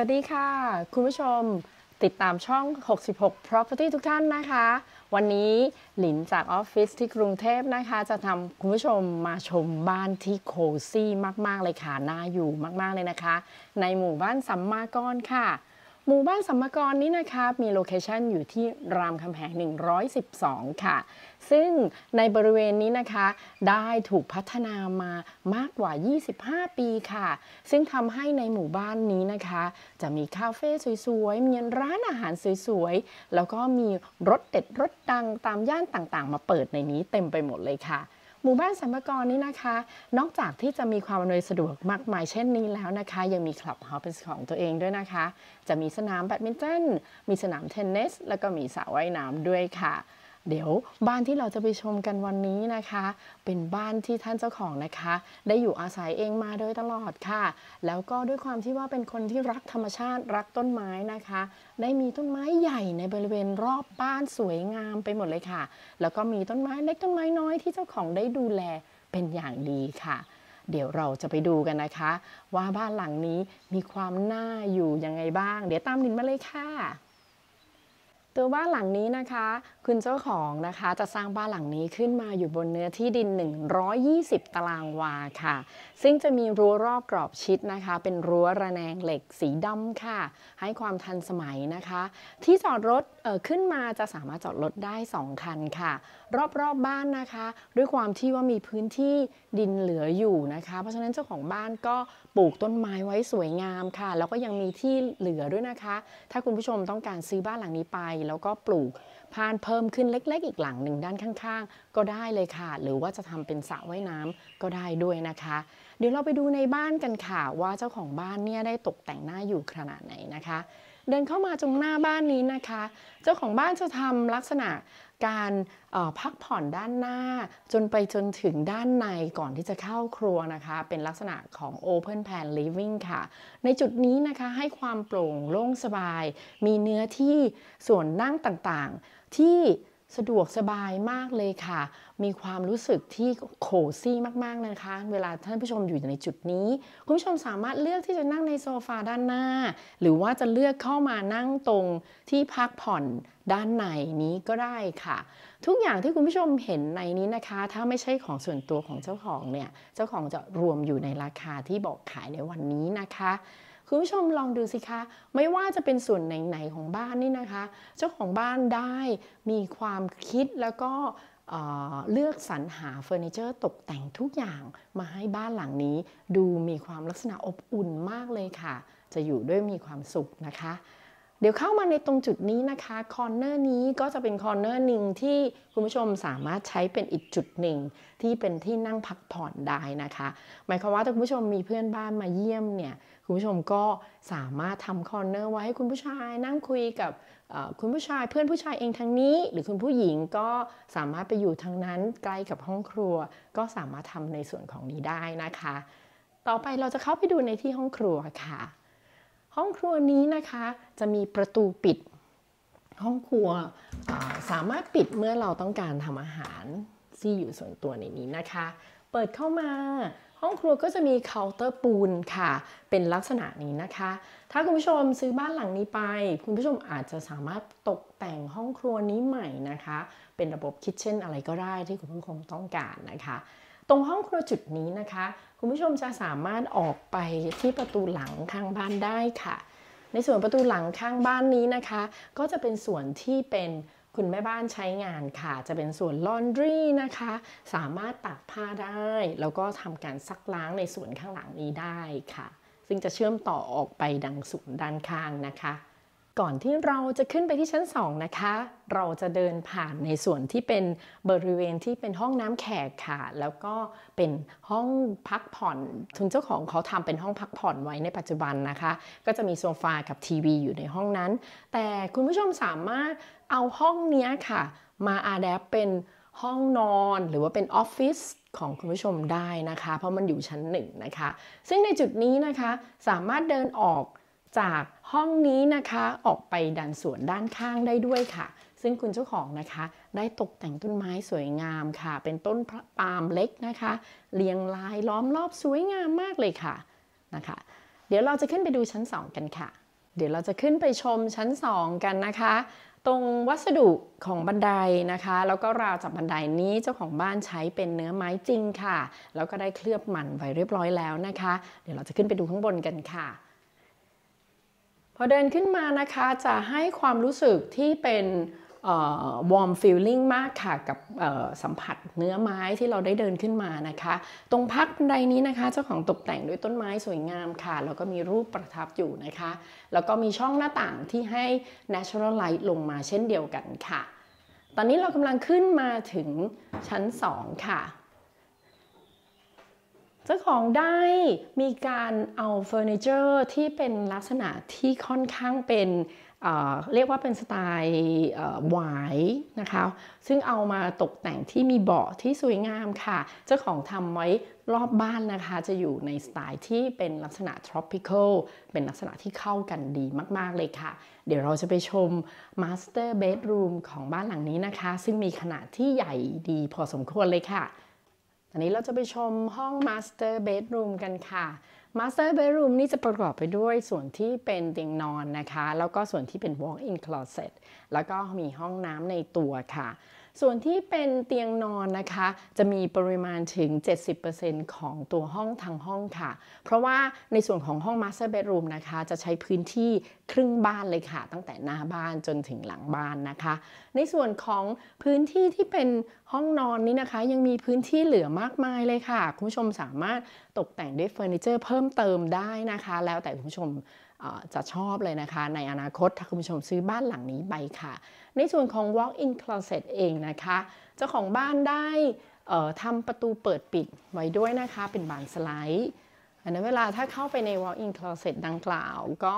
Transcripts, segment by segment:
วัสดีค่ะ คุณผู้ชม ติดตามช่อง 66 Property ทุกท่านนะคะ วันนี้หลินจากออฟฟิศที่กรุงเทพนะคะ จะทำคุณผู้ชมมาชมบ้านที่โคซี่มาก ๆ เลยค่ะ น่าอยู่มาก ๆ เลยนะคะ ในหมู่บ้านสัมมาก้อนค่ะหมู่บ้านสัมมกรนี้นะคะมีโลเคชันอยู่ที่รามคำแหง 112 ค่ะ ซึ่งในบริเวณนี้นะคะ ได้ถูกพัฒนามามากกว่า 25 ปีค่ะ ซึ่งทำให้ในหมู่บ้านนี้นะคะ จะมีคาเฟ่สวยๆ มีร้านอาหารสวยๆ แล้วก็มีรถเด็ดรถดังตามย่านต่างๆมาเปิดในนี้เต็มไปหมดเลยค่ะหมู่บ้านสัมภารนี้นะคะ นอกจากที่จะมีความอำนวยสะดวกมากมายเช่นนี้แล้วนะคะ ยังมีคลับเฮาส์เป็นของตัวเองด้วยนะคะ จะมีสนามแบดมินตันมีสนามเทนนิสแล้วก็มีสระว่ายน้ำด้วยค่ะเดี๋ยวบ้านที่เราจะไปชมกันวันนี้นะคะ เป็นบ้านที่ท่านเจ้าของนะคะ ได้อยู่อาศัยเองมาโดยตลอดค่ะ แล้วก็ด้วยความที่ว่าเป็นคนที่รักธรรมชาติรักต้นไม้นะคะ ได้มีต้นไม้ใหญ่ในบริเวณรอบบ้านสวยงามไปหมดเลยค่ะ แล้วก็มีต้นไม้เล็กต้นไม้น้อยที่เจ้าของได้ดูแลเป็นอย่างดีค่ะ เดี๋ยวเราจะไปดูกันนะคะ ว่าบ้านหลังนี้มีความน่าอยู่ยังไงบ้าง เดี๋ยวตามนินมาเลยค่ะตัวบ้านหลังนี้นะคะคุณเจ้าของนะคะ จะสร้างบ้านหลังนี้ขึ้นมาอยู่บนเนื้อที่ดิน 120 ตารางวาค่ะ ซึ่งจะมีรั้วรอบกรอบชิดนะคะ เป็นรั้วระแนงเหล็กสีดำค่ะ ให้ความทันสมัยนะคะ ที่จอดรถขึ้นมาจะสามารถจอดรถได้2คันค่ะรอบๆบบ้านนะคะด้วยความที่ว่ามีพื้นที่ดินเหลืออยู่นะคะ เพราะฉะนั้นเจ้าของบ้านก็ปลูกต้นไม้ไว้สวยงามค่ะ แล้วก็ยังมีที่เหลือด้วยนะคะ ถ้าคุณผู้ชมต้องการซื้อบ้านหลังนี้ไป แล้วก็ปลูกพานเพิ่มขึ้นเล็กๆ อีกหลังหนึ่งด้านข้างๆ ก็ได้เลยค่ะ หรือว่าจะทำเป็นสระว่ายน้ำก็ได้ด้วยนะคะ เดี๋ยวเราไปดูในบ้านกันค่ะว่าเจ้าของบ้านเนี่ยได้ตกแต่งหน้าอยู่ขนาดไหนนะคะเดินเข้ามาตรงหน้าบ้านนี้นะคะ เจ้าของบ้านจะทำลักษณะการพักผ่อนด้านหน้าจนไปจนถึงด้านในก่อนที่จะเข้าครัวนะคะ เป็นลักษณะของ Open Plan Living ค่ะ ในจุดนี้นะคะให้ความโปร่งโล่งสบาย มีเนื้อที่ส่วนนั่งต่างๆที่สะดวกสบายมากเลยค่ะ มีความรู้สึกที่โคซี่มากๆนะคะ เวลาท่านผู้ชมอยู่ในจุดนี้ คุณผู้ชมสามารถเลือกที่จะนั่งในโซฟาด้านหน้า หรือว่าจะเลือกเข้ามานั่งตรงที่พักผ่อนด้านในนี้ก็ได้ค่ะ ทุกอย่างที่คุณผู้ชมเห็นในนี้นะคะ ถ้าไม่ใช่ของส่วนตัวของเจ้าของเนี่ย เจ้าของจะรวมอยู่ในราคาที่บอกขายในวันนี้นะคะคุณผู้ชมลองดูสิคะ ไม่ว่าจะเป็นส่วนไหน ๆ ของบ้านนี่นะคะ เจ้าของบ้านได้มีความคิดแล้วก็เลือกสรรหาเฟอร์นิเจอร์ตกแต่งทุกอย่างมาให้บ้านหลังนี้ดูมีความลักษณะอบอุ่นมากเลยค่ะ จะอยู่ด้วยมีความสุขนะคะเดี๋ยวเข้ามาในตรงจุดนี้นะคะ คอนเนอร์นี้ก็จะเป็นคอนเนอร์หนึ่งที่คุณผู้ชมสามารถใช้เป็นอีกจุดหนึ่งที่เป็นที่นั่งพักผ่อนได้นะคะ หมายความว่าถ้าคุณผู้ชมมีเพื่อนบ้านมาเยี่ยมเนี่ย คุณผู้ชมก็สามารถทำคอนเนอร์ไว้ให้คุณผู้ชายนั่งคุยกับคุณผู้ชาย เพื่อนผู้ชายเองทางนี้ หรือคุณผู้หญิงก็สามารถไปอยู่ทางนั้นใกล้กับห้องครัว ก็สามารถทำในส่วนของนี้ได้นะคะ ต่อไปเราจะเข้าไปดูในที่ห้องครัวค่ะห้องครัวนี้นะคะจะมีประตูปิด ห้องครัวสามารถปิดเมื่อเราต้องการทำอาหารที่อยู่ส่วนตัวในนี้นะคะ เปิดเข้ามาห้องครัวก็จะมีเคาน์เตอร์ปูนค่ะเป็นลักษณะนี้นะคะ ถ้าคุณผู้ชมซื้อบ้านหลังนี้ไป คุณผู้ชมอาจจะสามารถตกแต่งห้องครัวนี้ใหม่นะคะ เป็นระบบคิทเช่นอะไรก็ได้ที่คุณผู้ชมต้องการนะคะตรงห้องครัวจุดนี้นะคะ คุณผู้ชมจะสามารถออกไปที่ประตูหลังข้างบ้านได้ค่ะ ในส่วนประตูหลังข้างบ้านนี้นะคะ ก็จะเป็นส่วนที่เป็นคุณแม่บ้านใช้งานค่ะ จะเป็นส่วนลอนดรีนะคะ สามารถตากผ้าได้แล้วก็ทำการซักล้างในส่วนข้างหลังนี้ได้ค่ะ ซึ่งจะเชื่อมต่อออกไปดังสุนด้านข้างนะคะก่อนที่เราจะขึ้นไปที่ชั้น 2 นะคะ เราจะเดินผ่านในส่วนที่เป็นบริเวณที่เป็นห้องน้ำแขกค่ะ แล้วก็เป็นห้องพักผ่อนทุนเจ้าของเขาทำเป็นห้องพักผ่อนไว้ในปัจจุบันนะคะ ก็จะมีโซฟากับทีวี อยู่ในห้องนั้น แต่คุณผู้ชมสามารถเอาห้องนี้ค่ะ มาอาแดปเป็นห้องนอน หรือว่าเป็นออฟฟิศของคุณผู้ชมได้นะคะ เพราะมันอยู่ชั้นหนึ่งนะคะ ซึ่งในจุดนี้นะคะสามารถเดินออกจากห้องนี้นะคะออกไปดันสวนด้านข้างได้ด้วยค่ะ ซึ่งคุณเจ้าของนะคะได้ตกแต่งต้นไม้สวยงามค่ะ เป็นต้นปาล์มเล็กนะคะ เรียงรายล้อมรอบสวยงามมากเลยค่ะนะคะ เดี๋ยวเราจะขึ้นไปดูชั้น 2 กันค่ะ เดี๋ยวเราจะขึ้นไปชมชั้น 2 กันนะคะ ตรงวัสดุของบันไดนะคะ แล้วก็ราวจับบันไดนี้เจ้าของบ้านใช้เป็นเนื้อไม้จริงค่ะ แล้วก็ได้เคลือบมันไว้เรียบร้อยแล้วนะคะ เดี๋ยวเราจะขึ้นไปดูข้างบนกันค่ะพอเดินขึ้นมานะคะจะให้ความรู้สึกที่เป็นวอร์มฟีลลิ่งมากค่ะ กับสัมผัสเนื้อไม้ที่เราได้เดินขึ้นมานะคะ ตรงพักบันไดนี้นะคะ เจ้าของตกแต่งด้วยต้นไม้สวยงามค่ะ แล้วก็มีรูปประทับอยู่นะคะ แล้วก็มีช่องหน้าต่างที่ให้ natural light ลงมาเช่นเดียวกันค่ะ ตอนนี้เรากำลังขึ้นมาถึงชั้น 2 ค่ะเจ้าของได้มีการเอาเฟอร์นิเจอร์ที่เป็นลักษณะที่ค่อนข้างเป็นเเรียกว่าเป็นสไตล์หวายนะคะ ซึ่งเอามาตกแต่งที่มีเบาะที่สวยงามค่ะ เจ้าของทำไว้รอบบ้านนะคะ จะอยู่ในสไตล์ที่เป็นลักษณะ tropical เป็นลักษณะที่เข้ากันดีมากๆเลยค่ะ เดี๋ยวเราจะไปชม master bedroom ของบ้านหลังนี้นะคะ ซึ่งมีขนาดที่ใหญ่ดีพอสมควรเลยค่ะตอนนี้เราจะไปชมห้อง Master Bedroom กันค่ะ Master Bedroom นี่จะประกอบไปด้วยส่วนที่เป็นเตียงนอนนะคะ แล้วก็ส่วนที่เป็น Walk-in Closet แล้วก็มีห้องน้ำในตัวค่ะส่วนที่เป็นเตียงนอนนะคะจะมีปริมาณถึง 70%ของตัวห้องทางห้องค่ะ เพราะว่าในส่วนของห้องมาสเตอร์เบดรูมนะคะจะใช้พื้นที่ครึ่งบ้านเลยค่ะ ตั้งแต่หน้าบ้านจนถึงหลังบ้านนะคะ ในส่วนของพื้นที่ที่เป็นห้องนอนนี้นะคะยังมีพื้นที่เหลือมากมายเลยค่ะคุณผู้ชมสามารถตกแต่งด้วยเฟอร์นิเจอร์เพิ่มเติมได้นะคะ แล้วแต่คุณผู้ชมจะชอบเลยนะคะ ในอนาคตถ้าคุณผู้ชมซื้อบ้านหลังนี้ไปค่ะในส่วนของ walk-in closet เองนะคะ เจ้าของบ้านได้ทำประตูเปิดปิดไว้ด้วยนะคะเป็นบานสไลด์ อันนั้นเวลาถ้าเข้าไปใน walk-in closet ดังกล่าว ก็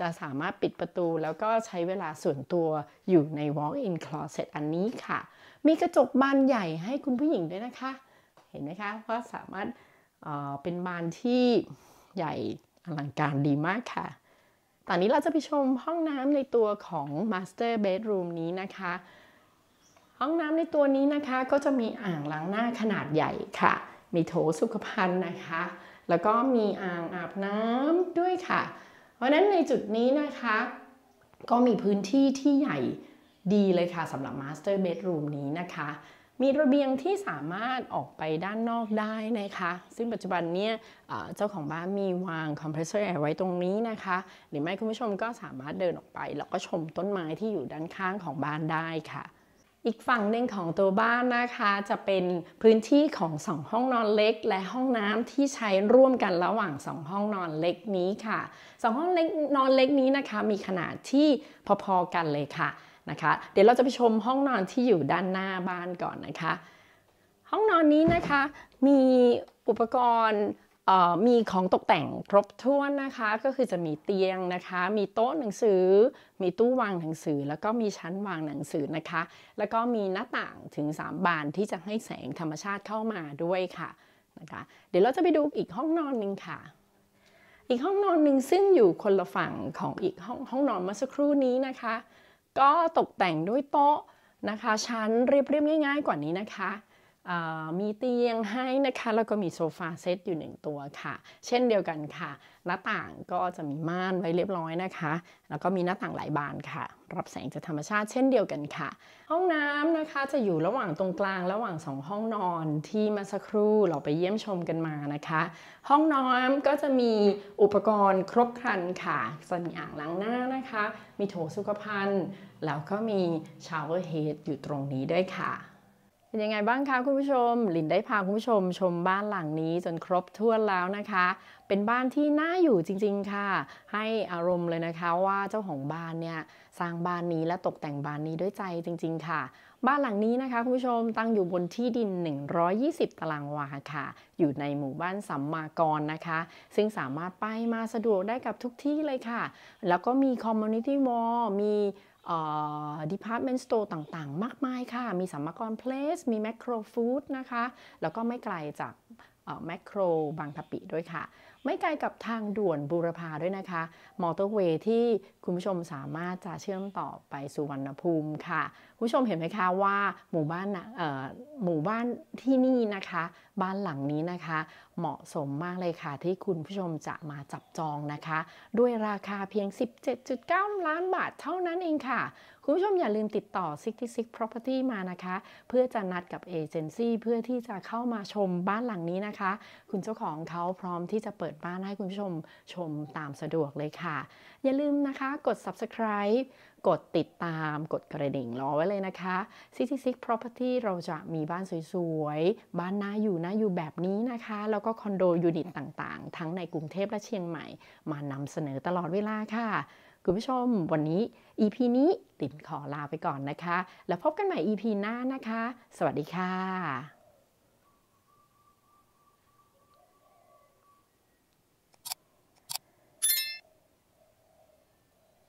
จะสามารถปิดประตูแล้วก็ใช้เวลาส่วนตัวอยู่ใน walk-in closet อันนี้ค่ะ มีกระจกบานใหญ่ให้คุณผู้หญิงด้วยนะคะ เห็นไหมคะก็าสามารถเเป็นบานที่ใหญ่อลังการดีมากค่ะตอนนี้เราจะไปชมห้องน้ำในตัวของ Master Bedroom นี้นะคะ ห้องน้ำในตัวนี้นะคะก็จะมีอ่างล้างหน้าขนาดใหญ่ค่ะ มีโถสุขภัณฑ์นะคะ แล้วก็มีอ่างอาบน้ำด้วยค่ะ เพราะนั้นในจุดนี้นะคะ ก็มีพื้นที่ที่ใหญ่ดีเลยค่ะสำหรับ Master Bedroom นี้นะคะมีระเบียงที่สามารถออกไปด้านนอกได้นะคะ ซึ่งปัจจุบันเนี้ยเจ้าของบ้านมีวางคอมเพรสเซอร์แอร์ไว้ตรงนี้นะคะหรือไม่คุณผู้ชมก็สามารถเดินออกไปแล้วก็ชมต้นไม้ที่อยู่ด้านข้างของบ้านได้ค่ะ อีกฝั่งหนึ่งของตัวบ้านนะคะจะเป็นพื้นที่ของสองห้องนอนเล็ก และห้องน้ำที่ใช้ร่วมกันระหว่างสองห้องนอนเล็กนี้ค่ะสองห้องเล็กนอนเล็กนี้นะคะมีขนาดที่พอๆกันเลยค่ะนะคะเดี๋ยวเราจะไปชมห้องนอนที่อยู่ด้านหน้าบ้านก่อนนะคะ ห้องนอนนี้นะคะ มีอุปกรณ์มีของตกแต่งครบถ้วนนะคะ ก็คือจะมีเตียงนะคะ มีโต๊ะหนังสือ มีตู้วางหนังสือ แล้วก็มีชั้นวางหนังสือนะคะ แล้วก็มีหน้าต่างถึง 3 บานที่จะให้แสงธรรมชาติเข้ามาด้วยค่ะนะคะ เดี๋ยวเราจะไปดูอีกห้องนอนหนึ่งค่ะ อีกห้องนอนหนึ่งซึ่งอยู่คนละฝั่งของอีกห้องห้องนอนเมื่อสักครู่นี้นะคะก็ตกแต่งด้วยโต๊ะนะคะ ชั้นเรียบๆง่ายๆกว่านี้นะคะมีเตียงให้นะคะแล้วก็มีโซฟาเซตอยู่หนึ่งตัวค่ะ เช่นเดียวกันค่ะ หน้าต่างก็จะมีม่านไว้เรียบร้อยนะคะ แล้วก็มีหน้าต่างหลายบานค่ะ รับแสงจากธรรมชาติเช่นเดียวกันค่ะ ห้องน้ำนะคะจะอยู่ระหว่างตรงกลางระหว่าง 2 ห้องนอนที่มาสักครู่เราไปเยี่ยมชมกันมานะคะ ห้องน้าก็จะมีอุปกรณ์ครบครันค่ะจะมีอ่างล้างหน้านะคะ มีโถสุขภัณฑ์ แล้วก็มีชาวเวอร์เฮดอยู่ตรงนี้ด้วยค่ะเป็นยังไงบ้างคะคุณผู้ชม หลินได้พาคุณผู้ชม ชมบ้านหลังนี้จนครบถ้วนแล้วนะคะ เป็นบ้านที่น่าอยู่จริง ๆค่ะ ให้อารมณ์เลยนะคะว่าเจ้าของบ้านเนี่ยสร้างบ้านนี้และตกแต่งบ้านนี้ด้วยใจจริง ๆ ค่ะ บ้านหลังนี้นะคะคุณผู้ชมตั้งอยู่บนที่ดิน 120 ตารางวาค่ะ อยู่ในหมู่บ้านสัมมากรนะคะ ซึ่งสามารถไปมาสะดวกได้กับทุกที่เลยค่ะ แล้วก็มีคอมมูนิตี้มอลล์มีดีพาร์ตเมนต์สโตร์ต่างๆ มากมายค่ะ มีสัมมกรเพลส มีแมคโครฟู้ดนะคะ แล้วก็ไม่ไกลจากแมคโครบางกะปิด้วยค่ะ ไม่ไกลกับทางด่วนบูรพาด้วยนะคะ มอเตอร์เวย์ที่คุณผู้ชมสามารถจะเชื่อมต่อไปสุวรรณภูมิค่ะ คุณผู้ชมเห็นไหมคะว่าหมู่บ้านหมู่บ้านที่นี่นะคะบ้านหลังนี้นะคะ เหมาะสมมากเลยค่ะที่คุณผู้ชมจะมาจับจองนะคะ ด้วยราคาเพียง 17.9 ล้านบาทเท่านั้นเองค่ะคุณผู้ชมอย่าลืมติดต่อ66 Property มานะคะ เพื่อจะนัดกับเอเจนซี่เพื่อที่จะเข้ามาชมบ้านหลังนี้นะคะ คุณเจ้าของเขาพร้อมที่จะเปิดบ้านให้คุณผู้ชมชมตามสะดวกเลยค่ะ อย่าลืมนะคะกด subscribe กดติดตามกดกระดิ่งรอไว้เลยนะคะ City Six Property เราจะมีบ้านสวยๆ บ้านน่าอยู่น่าอยู่แบบนี้นะคะ แล้วก็คอนโดยูนิตต่างๆ ทั้งในกรุงเทพและเชียงใหม่ มานำเสนอตลอดเวลาค่ะคุณผู้ชมวันนี้ EP นี้ติดขอลาไปก่อนนะคะ แล้วพบกันใหม่ EP หน้านะคะ สวัสดีค่ะ